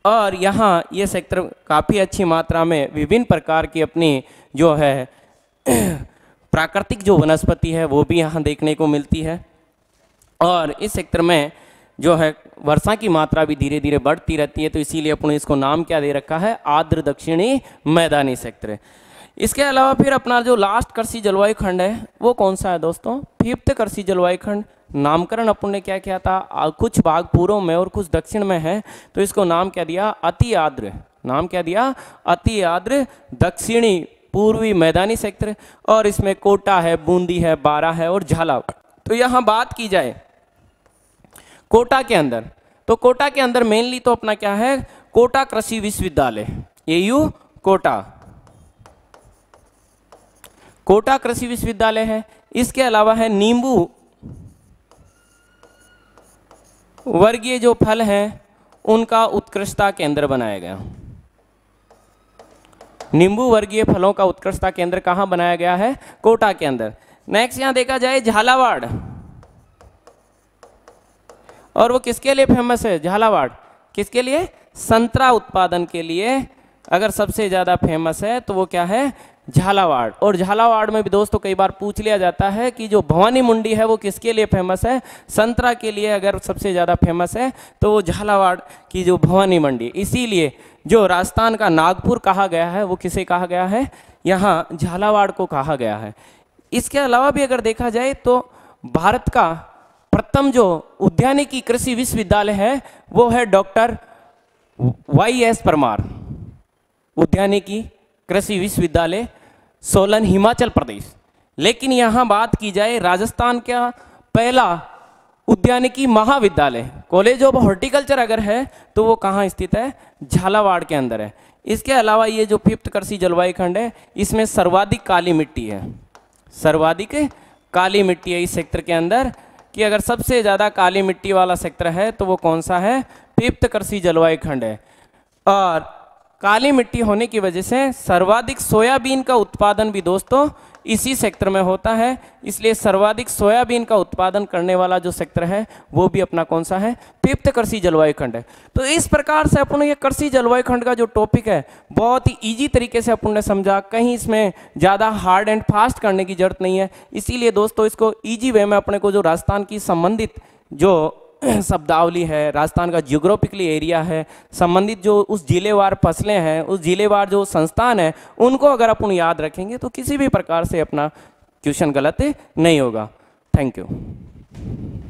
और यहाँ ये सेक्टर काफ़ी अच्छी मात्रा में विभिन्न प्रकार की अपनी जो है प्राकृतिक जो वनस्पति है वो भी यहाँ देखने को मिलती है और इस सेक्टर में जो है वर्षा की मात्रा भी धीरे धीरे बढ़ती रहती है तो इसीलिए अपने इसको नाम क्या दे रखा है आर्द्र दक्षिणी मैदानी सेक्टर इसके अलावा फिर अपना जो लास्ट कृषि जलवायु खंड है वो कौन सा है दोस्तों फिफ्थ कृषि जलवायु खंड नामकरण अपन ने क्या किया था कुछ भाग पूर्व में और कुछ दक्षिण में है तो इसको नाम क्या दिया अति आद्र नाम क्या दिया अति आद्र दक्षिणी पूर्वी मैदानी क्षेत्र और इसमें कोटा है बूंदी है बारा है और झाला तो यहां बात की जाए कोटा के अंदर तो कोटा के अंदर मेनली तो अपना क्या है कोटा कृषि विश्वविद्यालय एयू कोटा कोटा कृषि विश्वविद्यालय है इसके अलावा है नींबू वर्गीय जो फल हैं उनका उत्कृष्टता केंद्र बनाया गया नींबू वर्गीय फलों का उत्कृष्टता केंद्र कहां बनाया गया है कोटा के अंदर नेक्स्ट यहां देखा जाए झालावाड़ और वो किसके लिए फेमस है झालावाड़ किसके लिए संतरा उत्पादन के लिए अगर सबसे ज्यादा फेमस है तो वो क्या है झालावाड़ और झालावाड़ में भी दोस्तों कई बार पूछ लिया जाता है कि जो भवानी मुंडी है वो किसके लिए फेमस है संतरा के लिए अगर सबसे ज़्यादा फेमस है तो वो झालावाड़ की जो भवानी मंडी इसीलिए जो राजस्थान का नागपुर कहा गया है वो किसे कहा गया है यहाँ झालावाड़ को कहा गया है इसके अलावा भी अगर देखा जाए तो भारत का प्रथम जो उद्यानिकी कृषि विश्वविद्यालय है वो है डॉक्टर वाई एस परमार उद्यानिकी कृषि विश्वविद्यालय सोलन हिमाचल प्रदेश लेकिन यहाँ बात की जाए राजस्थान का पहला उद्यानिकी महाविद्यालय कॉलेज ऑफ हॉर्टिकल्चर अगर है तो वो कहाँ स्थित है झालावाड़ के अंदर है इसके अलावा ये जो फिफ्थ कृषि जलवायु खंड है इसमें सर्वाधिक काली मिट्टी है सर्वाधिक काली मिट्टी है इस सेक्टर के अंदर कि अगर सबसे ज़्यादा काली मिट्टी वाला सेक्टर है तो वो कौन सा है फिफ्थ कृषि जलवायु खंड है और काली मिट्टी होने की वजह से सर्वाधिक सोयाबीन का उत्पादन भी दोस्तों इसी सेक्टर में होता है इसलिए सर्वाधिक सोयाबीन का उत्पादन करने वाला जो सेक्टर है वो भी अपना कौन सा है पिप्त कृषि जलवायु खंड है तो इस प्रकार से अपन ये कृषि जलवायु खंड का जो टॉपिक है बहुत ही ईजी तरीके से अपन ने समझा कहीं इसमें ज़्यादा हार्ड एंड फास्ट करने की जरूरत नहीं है इसीलिए दोस्तों इसको ईजी वे में अपने को जो राजस्थान की संबंधित जो शब्दावली है राजस्थान का जियोग्राफिकली एरिया है संबंधित जो उस जिलेवार फसलें हैं उस जिलेवार जो संस्थान है उनको अगर अपन याद रखेंगे तो किसी भी प्रकार से अपना क्वेश्चन गलत नहीं होगा थैंक यू